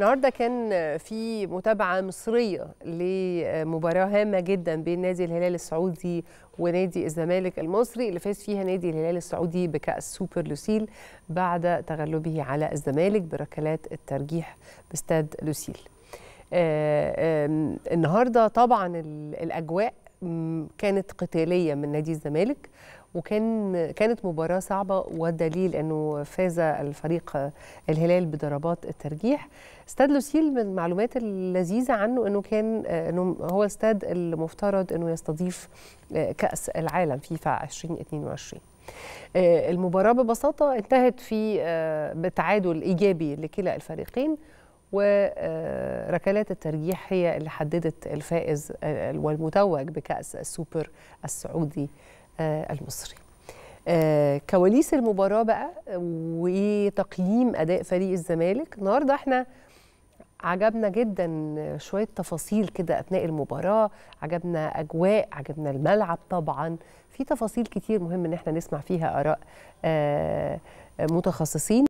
النهارده كان في متابعه مصريه لمباراه هامه جدا بين نادي الهلال السعودي ونادي الزمالك المصري اللي فاز فيها نادي الهلال السعودي بكاس سوبر لوسيل بعد تغلبه على الزمالك بركلات الترجيح باستاد لوسيل. آه، النهارده طبعا الاجواء كانت قتاليه من نادي الزمالك وكان كانت مباراه صعبه والدليل انه فاز الفريق الهلال بضربات الترجيح استاد لوسيل من المعلومات اللذيذه عنه انه كان انه هو استاد المفترض انه يستضيف آه، كاس العالم فيفا 2022 آه، المباراه ببساطه انتهت في آه، بتعادل ايجابي لكلا الفريقين وركلات الترجيح هي اللي حددت الفائز والمتوج بكأس السوبر السعودي آه، المصري آه، كواليس المباراة بقى وتقييم أداء فريق الزمالك النهاردة احنا عجبنا جدا شوية تفاصيل كده أثناء المباراة عجبنا أجواء عجبنا الملعب طبعا في تفاصيل كتير مهم إن احنا نسمع فيها آراء آه، متخصصين